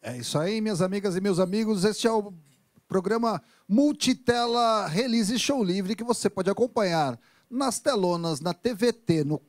É isso aí, minhas amigas e meus amigos. Este é o programa Multitela Release Show Livre que você pode acompanhar nas telonas na TVT no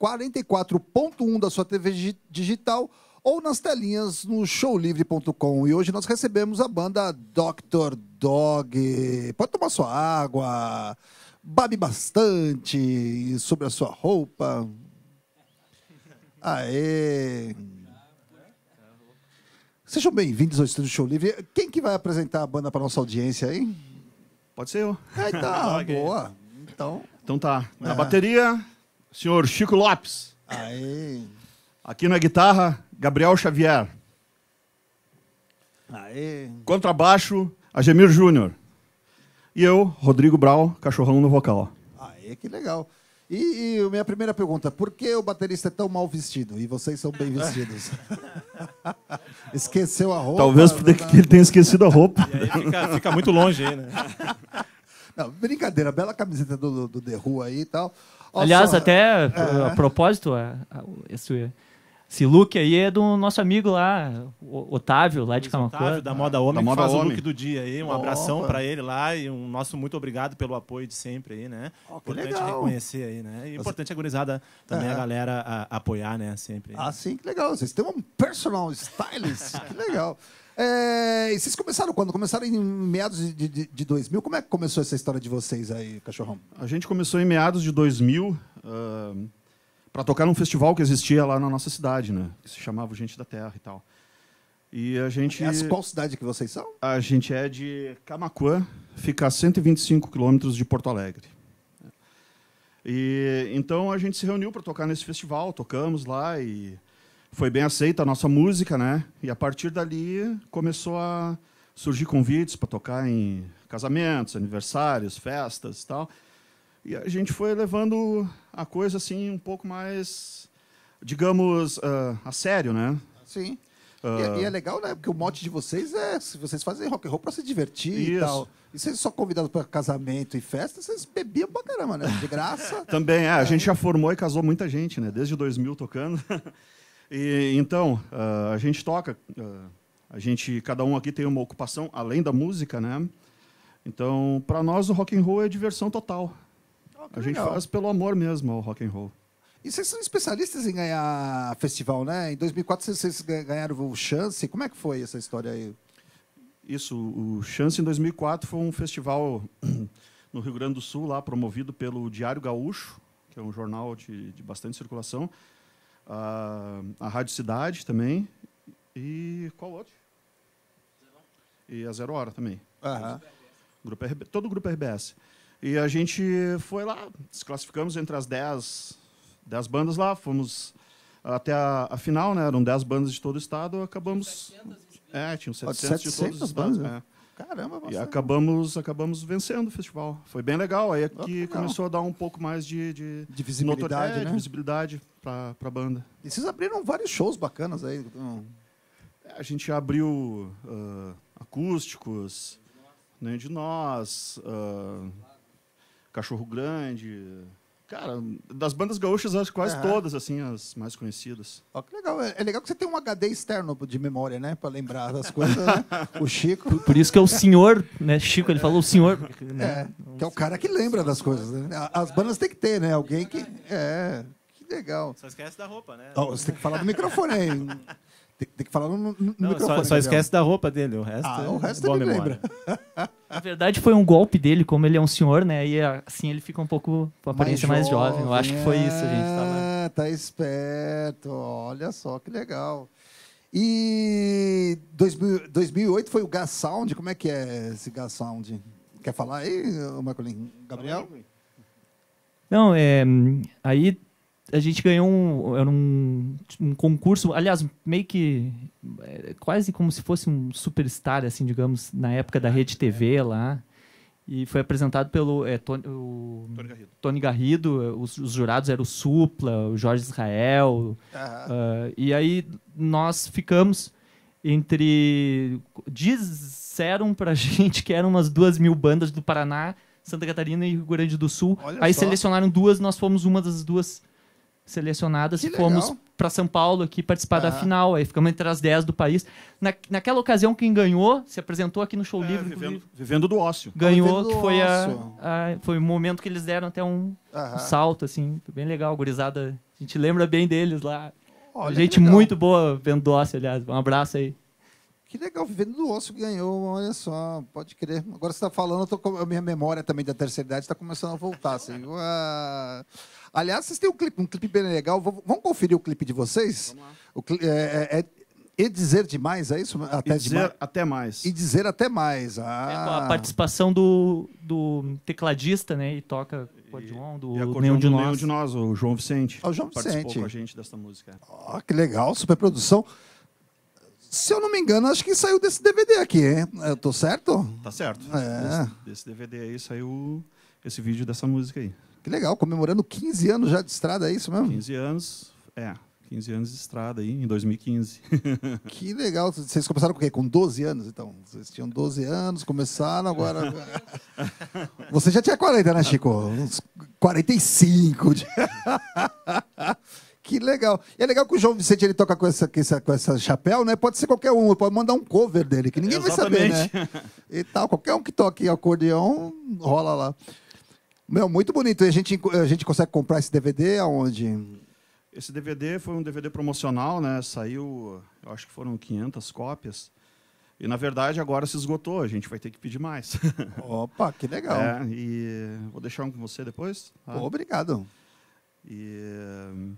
44.1 da sua TV digital ou nas telinhas no showlivre.com. E hoje nós recebemos a banda Dr. Dog. Pode tomar sua água, babe bastante sobre a sua roupa. Aê! Sejam bem-vindos ao Estúdio Show Livre. Quem que vai apresentar a banda para nossa audiência aí? Pode ser eu. Ah, tá, tá boa. Então... Então tá. Na é. bateria, senhor Chico Lopes. Aê. Aqui na guitarra, Gabriel Xavier. Aê. Contrabaixo, Agemir Júnior. E eu, Rodrigo Brau, cachorrão no vocal. Aê, que legal. E, e minha primeira pergunta, por que o baterista é tão mal vestido e vocês são bem vestidos? Esqueceu a roupa? Talvez porque ele tenha esquecido a roupa. E aí fica, fica muito longe aí, né? Não, brincadeira, bela camiseta do, do The Who aí e tal. Aliás, só- até é. a propósito, a- a- esse esse look aí é do nosso amigo lá, Otávio, lá de Camacuã. Otávio, da Moda Homem, da Moda faz Homem. o look do dia aí. Um Opa. abração para ele lá e um nosso muito obrigado pelo apoio de sempre aí, né? Oh, importante legal. reconhecer aí, né? E importante a gurizada também, é. a galera a, a apoiar, né? Sempre. Ah, sim, que legal. Vocês têm um personal stylist, que legal. É, e vocês começaram quando? Começaram em meados de, de, de 2000? Como é que começou essa história de vocês aí, cachorrão? A gente começou em meados de 2000. Uh para tocar num festival que existia lá na nossa cidade, né? Que se chamava Gente da Terra e tal. E a gente. qual cidade que vocês são? A gente é de Camacuã, fica a 125 quilômetros de Porto Alegre. E então a gente se reuniu para tocar nesse festival, tocamos lá e foi bem aceita a nossa música, né? E a partir dali começou a surgir convites para tocar em casamentos, aniversários, festas, e tal. E a gente foi levando a coisa assim um pouco mais, digamos, uh, a sério, né? Sim. Uh... E, é, ah. e, é legal, né? Porque o mote de vocês é se vocês fazem rock and roll para se divertir Isso. e tal. E vocês só convidados para casamento e festa, vocês bebiam pra caramba, né? De graça. Também, é. A é. gente já formou e casou muita gente, né? Desde 2000 tocando. e, então, uh, a gente toca. a gente, cada um aqui tem uma ocupação além da música, né? Então, para nós o rock and roll é diversão total. Oh, a legal. gente faz pelo amor mesmo ao rock and roll. E vocês são especialistas em ganhar festival, né? Em 2004 vocês ganharam o Chance. Como é que foi essa história aí? Isso, o Chance em 2004 foi um festival no Rio Grande do Sul, lá promovido pelo Diário Gaúcho, que é um jornal de, de bastante circulação, a, ah, a Rádio Cidade também e qual outro? E a Zero Hora também. Uhum. Grupo RB, todo o grupo RBS. E a gente foi lá, desclassificamos entre as 10, 10 bandas lá, fomos até a, a final, né? Eram 10 bandas de todo o estado, acabamos. É, tinham 700, de todos os estados. Bandas, é. Caramba, bastante. E acabamos, acabamos vencendo o festival. Foi bem legal. Aí é que oh, começou a dar um pouco mais de, de, de visibilidade, né? de visibilidade para a banda. E vocês abriram vários shows bacanas aí. Então. É, a gente abriu uh, acústicos, nem né, de nós, uh, Cachorro Grande. Cara, das bandas gaúchas, as quase uhum. todas, assim, as mais conhecidas. Ó, que legal. É, é legal que você tem um HD externo de memória, né? Pra lembrar das coisas, né? O Chico. Por, por, isso que é o senhor, né? Chico, ele falou o senhor. Né? É, que é o cara que lembra das coisas, né? As bandas tem que ter, né? Alguém que. É, que legal. Só esquece da roupa, né? Ó, você tem que falar do microfone aí. Tem, tem que falar no, no Não, microfone. Só, só esquece da roupa dele, o resto. Ah, é o resto ele memória. lembra. Na verdade, foi um golpe dele, como ele é um senhor, né? E assim ele fica um pouco com a aparência mais jovem. mais jovem. Eu acho que foi isso, gente. Tá, né? tá esperto. Olha só que legal. E 2008 foi o Gas Sound. Como é que é esse Gas Sound? Quer falar aí, Marcolin? Gabriel? Não, é, aí a gente ganhou um, um, um concurso, aliás, meio que é, é quase como se fosse um superstar, assim, digamos, na época da é, Rede TV é. lá. E foi apresentado pelo é, Tony, o, Tony Garrido. Tony Garrido os, os, jurados eram o Supla, o Jorge Israel. Uh, e aí nós ficamos entre. Disseram pra gente que eram umas duas mil bandas do Paraná, Santa Catarina e Rio Grande do Sul. Olha aí só. selecionaram duas, nós fomos uma das duas selecionadas que fomos para São Paulo aqui participar ah. da final. Aí ficamos entre as 10 do país. Na, naquela ocasião, quem ganhou se apresentou aqui no Show é, Livre. Vivendo, vivendo, do ócio. Ganhou, que foi, a, a, foi o momento que eles deram até um, um salto, assim. Foi bem legal, gurizada. A gente lembra bem deles lá. Olha, gente muito boa vendo do ócio, aliás. Um abraço aí. Que legal, Vivendo do Osso ganhou, olha só, pode crer. Agora você está falando, eu tô, a minha memória também da terceira idade está começando a voltar. Assim, Aliás, vocês têm um clipe, um clipe bem legal. Vamos conferir o clipe de vocês? Clipe, é, é, é, dizer demais, é isso? Até, e dizer demais. até mais. E dizer até mais. Ah. É a participação do, do tecladista, né? E toca com acordeon do e de nós. de nós, o João Vicente. Ah, o João Vicente. Participou com a gente dessa música. Oh, que legal, super produção. Se eu não me engano, acho que saiu desse DVD aqui, hein? Eu tô certo? Tá certo. É. Desse, desse DVD aí saiu esse vídeo dessa música aí. Que legal, comemorando 15 anos já de estrada, é isso mesmo? 15 anos, é. 15 anos de estrada aí, em 2015. que legal. Vocês começaram com o quê? Com 12 anos, então? Vocês tinham 12 anos, começaram, agora... Você já tinha 40, né, Chico? Uns 45. que legal. E é legal que o João Vicente ele toca com essa, com essa, com essa chapéu, né? Pode ser qualquer um, pode mandar um cover dele, que ninguém Exatamente. vai saber, né? E tal, qualquer um que toque acordeão, rola lá. Meu, muito bonito. E a gente, a gente consegue comprar esse DVD aonde? Esse DVD foi um DVD promocional, né? Saiu, eu acho que foram 500 cópias. E, na verdade, agora se esgotou. A gente vai ter que pedir mais. Opa, que legal. É, e vou deixar um com você depois. Tá? Obrigado. E...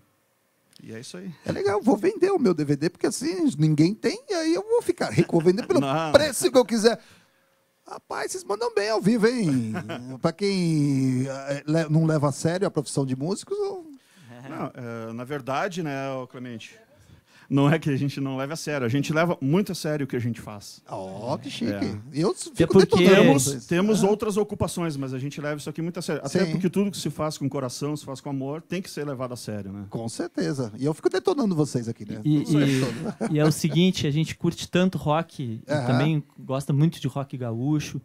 E é isso aí. É legal, vou vender o meu DVD, porque assim, ninguém tem, e aí eu vou ficar rico, vou vender pelo Não. preço que eu quiser. Rapaz, vocês mandam bem ao vivo, hein? Para quem eh, não leva a sério a profissão de músicos. Não, é, na verdade, né, Clemente? não é que a gente não leve a sério. A gente leva muito a sério o que a gente faz. Ó, oh, que chique. É. Eu é fico é porque temos, temos outras ocupações, mas a gente leva isso aqui muito a sério. Até Sim. porque tudo que se faz com coração, se faz com amor, tem que ser levado a sério, né? Com certeza. E eu fico detonando vocês aqui, né? E, e, e é o seguinte, a gente curte tanto rock, também gosta muito de rock gaúcho.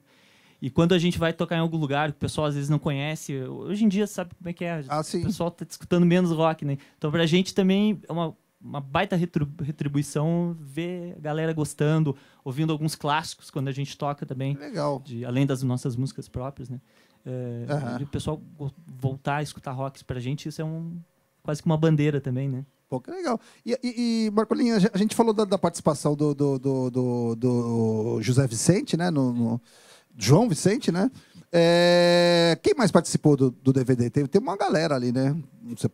E quando a gente vai tocar em algum lugar que o pessoal às vezes não conhece, hoje em dia sabe como é que é. Ah, o pessoal está escutando menos rock, né? Então pra gente também é uma uma baita retribuição ver a galera gostando, ouvindo alguns clássicos quando a gente toca também. Legal. De, além das nossas músicas próprias, né? É, e O pessoal voltar a escutar rocks pra gente, isso é um, quase que uma bandeira também, né? Pô, que legal. E, e, e Marcolinha, a gente falou da, da participação do, do, do, do, José Vicente, né? No, no João Vicente, né? É, quem mais participou do, DVD? Tem, tem uma galera ali, né? Você,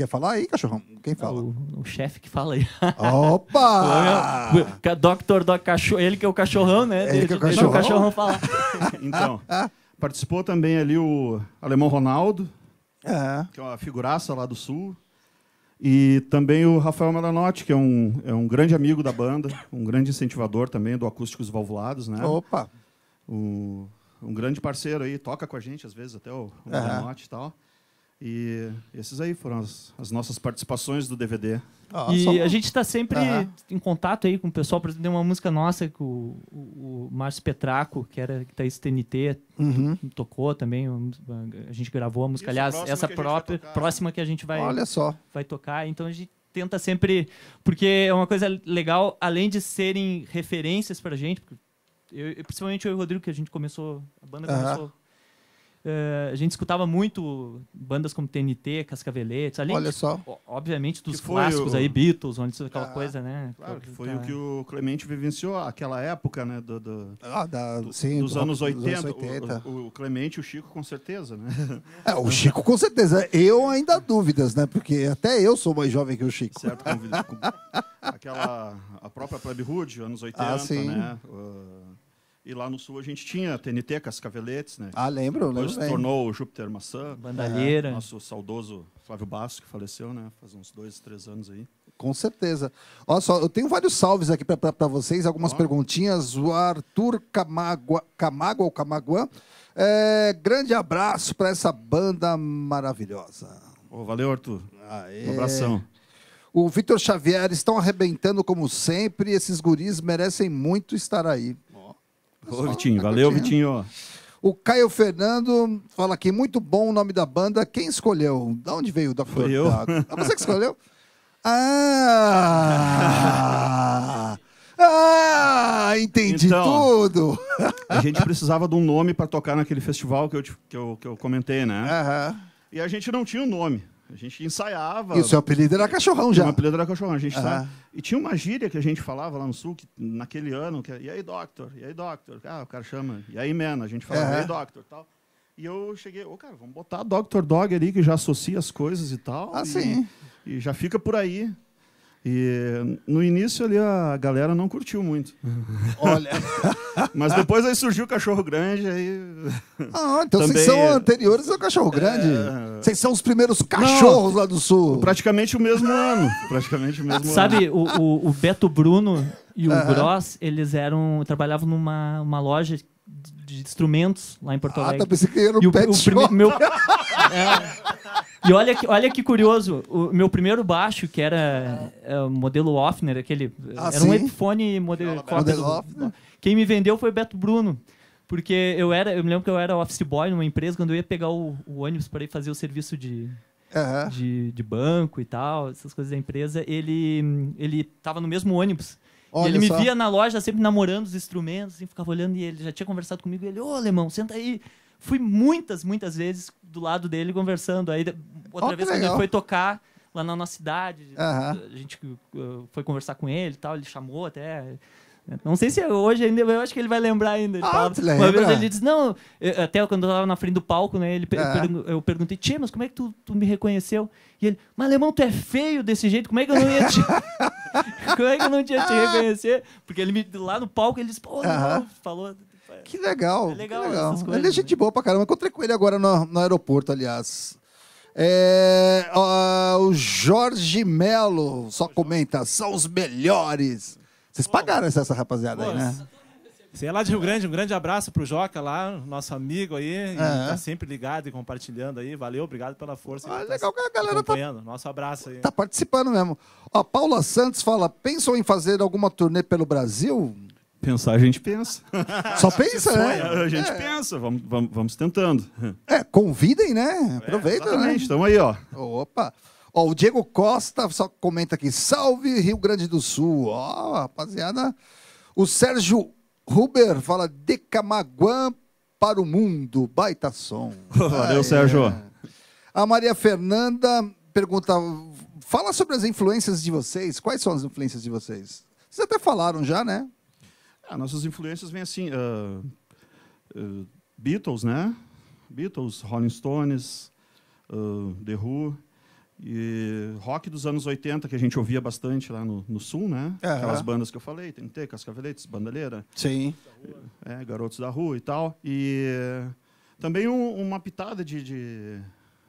Quer falar aí, cachorrão? Quem fala? o, o chefe que fala aí. Opa! Doctor do Cachorro, ele que é o cachorrão, né? Ele que é o cachorrão. o cachorrão falar. então, participou também ali o Alemão Ronaldo, é. que é uma figuraça lá do Sul. E também o Rafael Melanotti, que é um, é um grande amigo da banda, um grande incentivador também do Acústicos Valvulados, né? Opa! O, um grande parceiro aí, toca com a gente às vezes até o, o é. Melanotti e tal. E esses aí foram as, as nossas participações do DVD. Ah, e a gente está sempre uhum. em contato aí com o pessoal. Por exemplo, tem uma música nossa que o, o, Márcio Petraco, que era que tá esse TNT, uhum. tocou também. A gente gravou a música, Isso, aliás, próxima essa própria próxima que a gente vai, Olha só. vai tocar. Então a gente tenta sempre. Porque é uma coisa legal, além de serem referências a gente, eu, principalmente eu e o Rodrigo, que a gente começou, a banda começou uhum. Eh, a gente escutava muito bandas como TNT, Cascaveletes, além Olha de, obviamente dos clássicos o... aí, Beatles, onde isso, aquela ah, coisa, né? Claro, que foi tá... o que o Clemente vivenciou, aquela época, né? Do, do, ah, da, do, sim, dos, anos 80, dos, anos 80, o, o, Clemente e o Chico, com certeza, né? É, o Chico, com certeza. Eu ainda há dúvidas, né? Porque até eu sou mais jovem que o Chico. Certo, com, com aquela, a própria Plebe Hood, anos 80, ah, né? Uh, e lá no sul a gente tinha TNT, Cascaveletes, né? Ah, lembro, Depois lembro. Depois tornou o Júpiter Maçã. Bandalheira. É, nosso saudoso Flávio Basso, que faleceu, né? Faz uns dois, três anos aí. Com certeza. Olha só, eu tenho vários salves aqui para vocês, algumas perguntinhas. O Arthur Camagua, Camagua ou Camaguan. É, grande abraço para essa banda maravilhosa. Oh, valeu, Arthur. Aê. Um abração. O Vitor Xavier estão arrebentando como sempre. Esses guris merecem muito estar aí. Ô, Vitinho, tá valeu, Vitinho. O Caio Fernando fala aqui, muito bom o nome da banda. Quem escolheu? Da onde veio? Da Foi eu. Da... Ah, você que escolheu? Ah! Ah, entendi então, tudo! a gente precisava de um nome para tocar naquele festival que eu, que eu, que eu comentei, né? Uhum. E a gente não tinha um nome. A gente ensaiava. E o seu apelido era cachorrão já. O meu apelido era cachorrão. A gente uhum. E tinha uma gíria que a gente falava lá no sul, que, naquele ano, que e aí, doctor? E aí, doctor? Ah, o cara chama. E aí, man? A gente falava, uhum. e aí, doctor? Tal. E eu cheguei, ô, oh, cara, vamos botar Dr. Dog ali, que já associa as coisas e tal. Ah, e, sim. E já fica por aí. E no início ali a galera não curtiu muito. Olha. Mas depois aí surgiu o cachorro grande aí. Ah, então vocês são é anteriores ao cachorro grande. É... Vocês são os primeiros cachorros não, lá do sul. Praticamente o mesmo ano. Praticamente o mesmo Sabe, ano. Sabe, o, o, Beto Bruno e o uhum. Gross, eles eram. trabalhavam numa uma loja de instrumentos lá em Porto Alegre. Ah, tá pensando que era um e pet o, o, o meu, é, e olha que, olha que curioso, o meu primeiro baixo, que era é, modelo Offner, aquele. Ah, era sim? um Epiphone modelo, modelo Offner. Quem me vendeu foi o Beto Bruno. Porque eu era, eu me lembro que eu era office boy numa empresa, quando eu ia pegar o, o ônibus para ir fazer o serviço de, uhum. de, de, banco e tal, essas coisas da empresa, ele, ele tava no mesmo ônibus. Olha ele me via na loja sempre namorando os instrumentos, assim, ficava olhando e ele já tinha conversado comigo. Ele, ô, oh, alemão, senta aí. Fui muitas, muitas vezes do lado dele conversando. Aí outra oh, vez quando ele foi tocar lá na nossa cidade, uh -huh. a gente eh, foi conversar com ele e tal, ele chamou até. Não sei se é hoje ainda, eu acho que ele vai lembrar ainda. Ah, ah, lembra? Uma vez ele disse, não, eu, até quando eu tava na frente do palco, né? Ele, é. eu perguntei, Tchê, mas como é que tu, tu me reconheceu? E ele, mas alemão, tu é feio desse jeito, como é que eu não ia te. como é que eu não tinha te reconhecer? Porque ele me, lá no palco, ele disse, pô, uh -huh. não, falou é. Que legal. É legal, que legal. Essas coisas, ele é né? gente né? boa pra caramba. Encontrei com ele agora no, no aeroporto, aliás. É, ó, o Jorge Melo só comenta, são os melhores. Vocês pagaram essa, essa rapaziada aí, né? Você é lá de Rio Grande, um grande abraço pro Joca lá, nosso amigo aí, é. tá sempre ligado e compartilhando aí. Valeu, obrigado pela força. Ah, tá legal tá a galera tá. Nosso abraço aí. Tá participando mesmo. Ó, Paula Santos fala: pensam em fazer alguma turnê pelo Brasil? Pensar a gente pensa. Só pensa, né? É, a gente é. pensa, vamos, vamos, vamos, tentando. É, convidem, né? Aproveita, é, exatamente, né? estamos aí, ó. Opa! Ó, o Diego Costa só comenta aqui, salve Rio Grande do Sul. Ó, rapaziada. O Sérgio Huber fala de Camaguã para o mundo, baita som. Valeu, é. Sérgio. É. A Maria Fernanda pergunta, fala sobre as influências de vocês. Quais são as influências de vocês? Vocês até falaram já, né? Ah, nossas influências vêm assim, uh, uh, Beatles, né? Beatles, Rolling Stones, uh, The Who, e rock dos anos 80, que a gente ouvia bastante lá no, no Sul, né? É, Aquelas é. bandas que eu falei, TNT, Cascaveletes, Bandaleira. Sim. É, Garotos da Rua e tal. E também um, uma pitada de, de,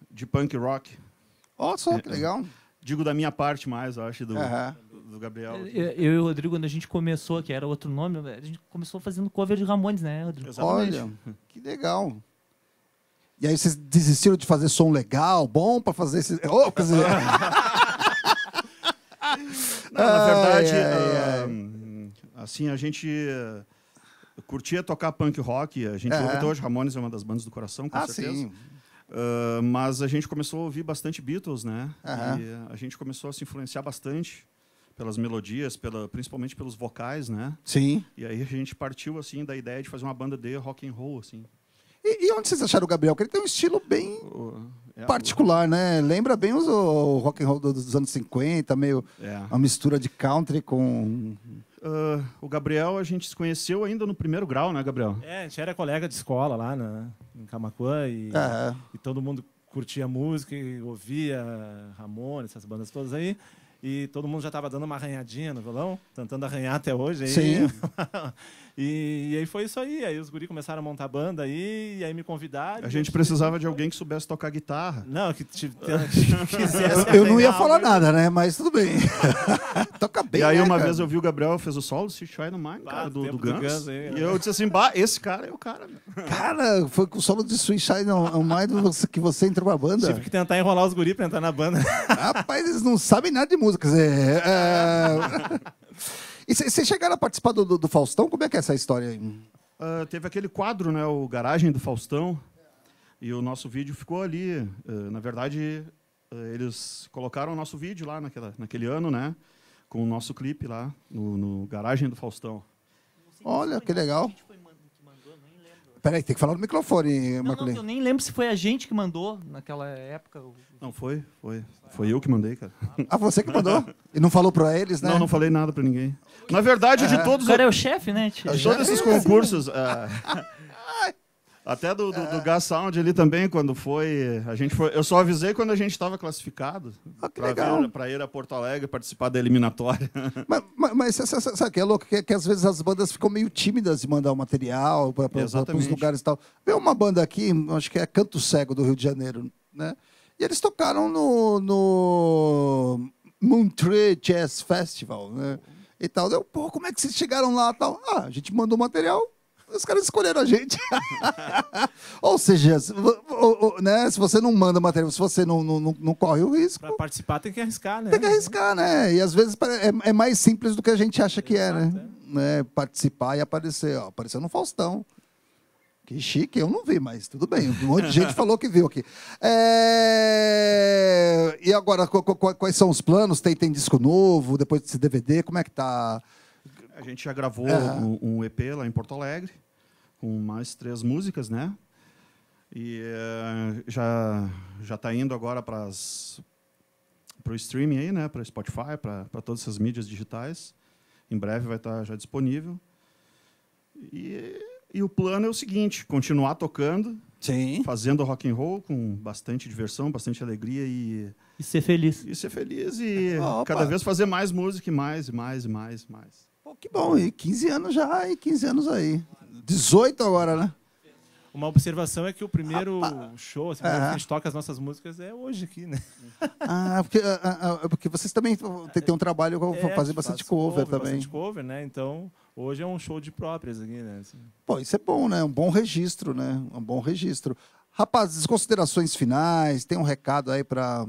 de, punk rock. Olha só, é, que legal. Digo da minha parte mais, eu acho, do, do Gabriel. Eu, eu e o Rodrigo, quando a gente começou, que era outro nome, a gente começou fazendo cover de Ramones, né, Rodrigo? Exatamente. Olha, que legal. E aí vocês desistiram de fazer som legal, bom para fazer esse. Oh, quer dizer... Não, na verdade, ai, ai, ah, ai. assim, a gente eh, curtia tocar punk rock. A gente é. ouve até hoje, Ramones é uma das bandas do coração, com ah, certeza. Sim. Uh, mas a gente começou a ouvir bastante Beatles, né? Uhum. E a gente começou a se influenciar bastante pelas melodias, pela, principalmente pelos vocais, né? Sim. E aí a gente partiu assim da ideia de fazer uma banda de rock and roll, assim. E, e onde vocês acharam o Gabriel? Porque ele tem um estilo bem é, particular, né? Lembra bem os, o rock and roll dos anos 50, meio é. uma mistura de country com Uh, o Gabriel a gente se conheceu ainda no primeiro grau, né, Gabriel? É, a gente era colega de escola lá na, em Camacuã e, é. e todo mundo curtia música, e ouvia Ramones, essas bandas todas aí e todo mundo já estava dando uma arranhadinha no violão, tentando arranhar até hoje. Aí. Sim. e, e, aí foi isso aí. Aí os guri começaram a montar a banda aí, e aí me convidaram. A gente precisava de alguém que soubesse tocar guitarra. Não, que, que quisesse. Eu, eu não ia falar nada, né? Mas tudo bem. Toca bem. E aí né, uma cara? vez eu vi o Gabriel fez o solo, se Shine no cara, do, do, do Guns. Guns aí, e é. eu disse assim: bah, esse cara é o cara. Meu. Cara, foi com o solo de Sweet Shine é Mine que você entrou na banda. Tive que tentar enrolar os guri pra entrar na banda. Rapaz, eles não sabem nada de música. Quer É, E vocês chegaram a participar do, do, do, Faustão? Como é que é essa história aí? Uh, teve aquele quadro, né? O Garagem do Faustão. E o nosso vídeo ficou ali. Uh, na verdade, uh, eles colocaram o nosso vídeo lá naquela, naquele ano, né? Com o nosso clipe lá, no, no Garagem do Faustão. Olha, que legal. Peraí, tem que falar no microfone, não, eu nem lembro se foi a gente que mandou naquela época. Não, foi, foi. Foi eu que mandei, cara. Ah, você que mandou? E não falou pra eles, né? Não, não falei nada pra ninguém. Na verdade, de é. todos... O cara é-, é o chefe, né? Tio? De todos é, esses concursos... Uh... Até do, do, do, ah. Gas Sound ali também, quando foi. A gente foi. Eu só avisei quando a gente estava classificado. Ah, para ir a Porto Alegre participar da eliminatória. Mas, mas, mas sabe que é louco? Que, que, às vezes as bandas ficam meio tímidas de mandar o material para os lugares e tal. Veio uma banda aqui, acho que é Canto Cego do Rio de Janeiro, né? E eles tocaram no, no Montreux Jazz Festival, né? E tal. Deu, pô, como é que vocês chegaram lá tal? Ah, a gente mandou material, os caras escolheram a gente. ou seja, se, ou, ou, né, se você não manda material, se você não, não, não, não corre o risco. Para participar tem que arriscar, né? Tem que arriscar, né? E às vezes é, é mais simples do que a gente acha que Exato, é, né? É. né? Participar e aparecer. Ó, apareceu no Faustão. Que chique, eu não vi, mas tudo bem. Um monte de gente falou que viu aqui. É... E agora, quais são os planos? Tem, tem disco novo, depois desse DVD, como é que tá? A gente já gravou um, um, EP lá em Porto Alegre, com mais três músicas, né? E uh, já já está indo agora para o streaming aí, né? Para Spotify, para todas essas mídias digitais. Em breve vai estar tá já disponível. E, e o plano é o seguinte: continuar tocando, Sim. fazendo rock and roll com bastante diversão, bastante alegria e e ser feliz. E ser feliz e Opa. cada vez fazer mais música e mais e mais e mais e mais. Pô, que bom, e 15 anos já, e 15 anos aí. 18 agora, né? Uma observação é que o primeiro show, assim, é. a gente toca as nossas músicas é hoje aqui, né? Ah, porque, ah, ah, ah é porque vocês também têm é. um trabalho com é, fazer tipo, bastante cover, cover, também. Bastante cover, né? Então, hoje é um show de próprias aqui, né? Assim. Pô, isso é bom, né? Um bom registro, né? Um bom registro. Rapazes, considerações finais, tem um recado aí para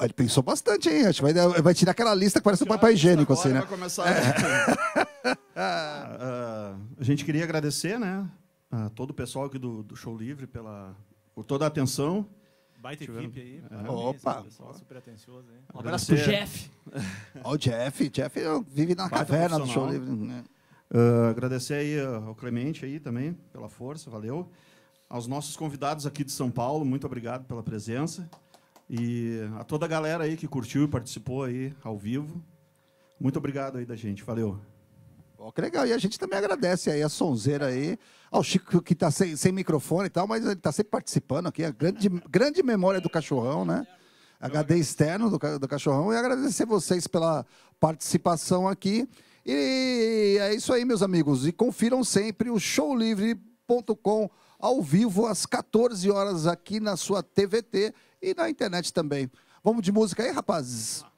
ele pensou bastante, hein? Acho que vai, vai tirar aquela lista que parece um papel higiênico, assim, né? Vai começar é. a... uh, a gente queria agradecer, né? A todo o pessoal aqui do, do Show Livre pela, por toda a atenção. Baita Tivemos. equipe aí. É. Opa! Pessoal super atencioso, hein? Um abraço pro Jeff. Ó, o Jeff. Jeff vive na Baita caverna do Show Livre. Né? Uh, agradecer aí ao Clemente aí também pela força, valeu. Aos nossos convidados aqui de São Paulo, muito obrigado pela presença. E a toda a galera aí que curtiu e participou aí ao vivo. Muito obrigado aí da gente. Valeu. Bom, que legal. E a gente também agradece aí a sonzeira aí, ao Chico que está sem, sem, microfone e tal, mas ele está sempre participando aqui. A grande, grande memória do cachorrão, né? HD externo do, do cachorrão. E agradecer vocês pela participação aqui. E é isso aí, meus amigos. E confiram sempre o showlivre.com.br ao vivo às 14 horas aqui na sua TVT e na internet também. Vamos de música aí, rapazes?